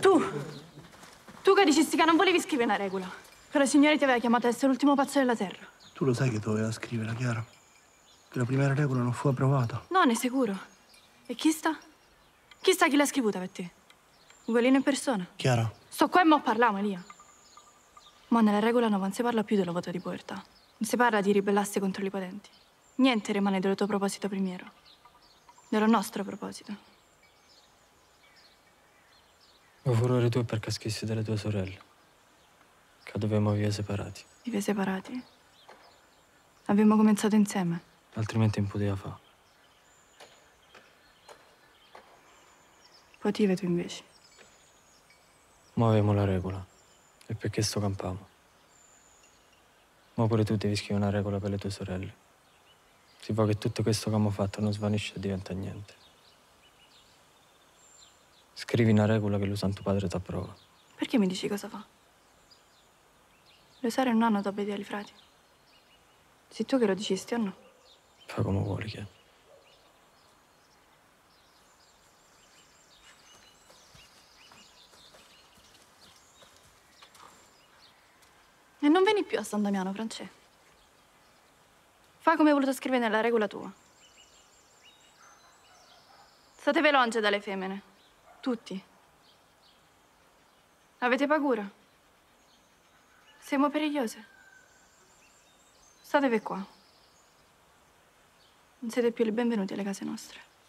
Tu! Tu che dicesti che non volevi scrivere una regola. Però il Signore ti aveva chiamato a essere l'ultimo pazzo della terra. Tu lo sai che doveva scrivere, Chiara? Che la prima regola non fu approvata. No, ne sicuro. E chi sta? Chi sta chi l'ha scrivuta per te? Ugolino in persona. Chiara. Sto qua e mo parliamo, Elia. Ma nella regola nuova non si parla più della voto di povertà. Non si parla di ribellarsi contro i potenti. Niente rimane del tuo proposito primiero. Nello nostro proposito. Lo furore tu perché schissi delle tue sorelle. Che dovevamo via separati. Vive separati? Abbiamo cominciato insieme. Altrimenti non fa. fare. Potive tu invece. Ma avevamo la regola. E perché sto campamo. Ma pure tu devi scrivere una regola per le tue sorelle. Si può che tutto questo che abbiamo fatto non svanisce e diventa niente. Scrivi una regola che lo Santo Padre ti approva. Perché mi dici cosa fa? Le sere un anno da vedere ai frati. Sei tu che lo dicesti o no? Fa come vuoi, che. E non vieni più a San Damiano, Francesco. Fa come hai voluto scrivere nella regola tua. State veloce dalle femmine. Tutti. Avete paura? Siamo perigliose. Statevi qua. Non siete più le benvenute alle case nostre.